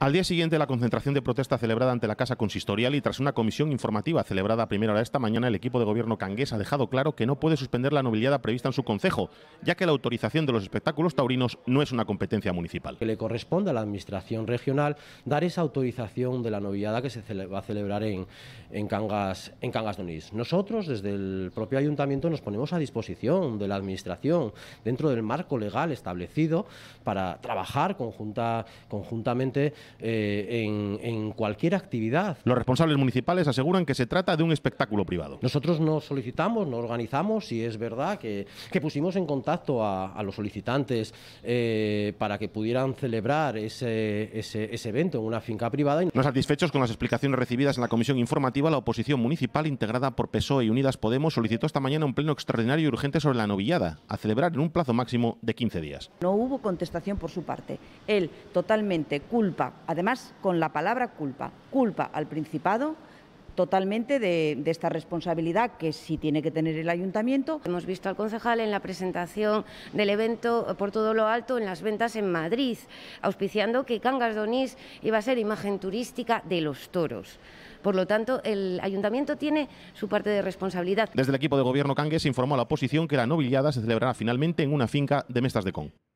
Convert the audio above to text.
Al día siguiente, la concentración de protesta celebrada ante la Casa Consistorial y tras una comisión informativa celebrada a primera hora esta mañana, el equipo de gobierno cangués ha dejado claro que no puede suspender la nobiliada prevista en su concejo, ya que la autorización de los espectáculos taurinos no es una competencia municipal. le corresponde a la Administración regional dar esa autorización de la nobiliada que se va a celebrar en, en, Cangas, en Nosotros, desde el propio ayuntamiento, nos ponemos a disposición de la Administración, dentro del marco legal establecido, para trabajar conjunta, conjuntamente eh, en, cualquier actividad. Los responsables municipales aseguran que se trata de un espectáculo privado. Nosotros nos solicitamos, nos organizamos y es verdad que, pusimos en contacto a, los solicitantes eh, para que pudieran celebrar ese, ese evento en una finca privada. No satisfechos con las explicaciones recibidas en la comisión informativa, la oposición municipal integrada por PSOE y Unidas Podemos solicitó esta mañana un pleno extraordinario y urgente sobre la novillada, a celebrar en un plazo máximo de 15 días. No hubo contestación por su parte. Él totalmente culpa además con la palabra culpa, culpa al Principado totalmente de, esta responsabilidad que sí tiene que tener el ayuntamiento. Hemos visto al concejal en la presentación del evento por todo lo alto en las ventas en Madrid, auspiciando que Cangas Onís iba a ser imagen turística de los toros. Por lo tanto, el ayuntamiento tiene su parte de responsabilidad. Desde el equipo de gobierno se informó a la oposición que la novillada se celebrará finalmente en una finca de Mestas de Con.